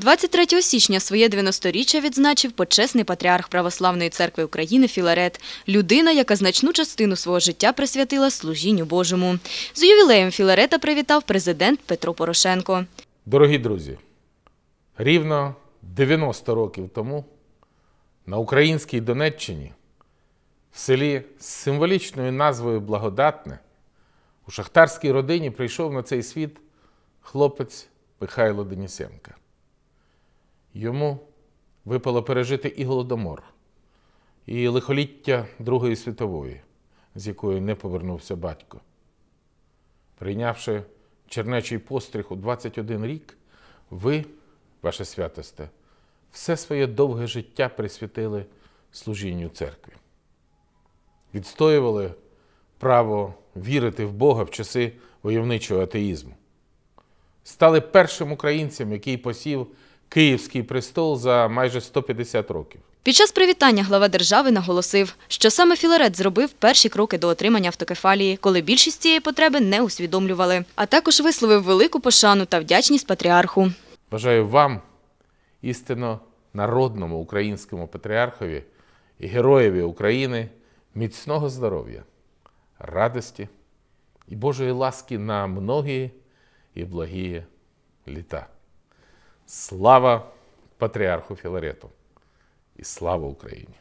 23 січня своє 90-річчя відзначив почесний патріарх Православної церкви України Філарет, людина, яка значну частину свого життя присвятила служінню Божому. З ювілеєм Філарета привітав президент Петро Порошенко. Дорогі друзі, рівно 90 років тому на українській Донеччині в селі з символічною назвою Благодатне у шахтарській родині прийшов на цей світ хлопець Михайло Денісенка. Йому випало пережити і голодомор, і лихоліття Другої світової, з якої не повернувся батько. Прийнявши чернечий постріх у 21 рік, ви, ваше святосте, все своє довге життя присвятили служінню церкві. Відстоювали право вірити в Бога в часи войовничого атеїзму. Стали першим українцем, який посів. Київський престол за майже 150 років. Під час привітання глава держави наголосив, що саме Філарет зробив перші кроки до отримання автокефалії, коли більшість цієї потреби не усвідомлювали. А також висловив велику пошану та вдячність патріарху. Бажаю вам, істинно народному українському патріархові і героєві України, міцного здоров'я, радості і Божої ласки на многії і благі літа. Слава патріарху Філарету і слава Україні!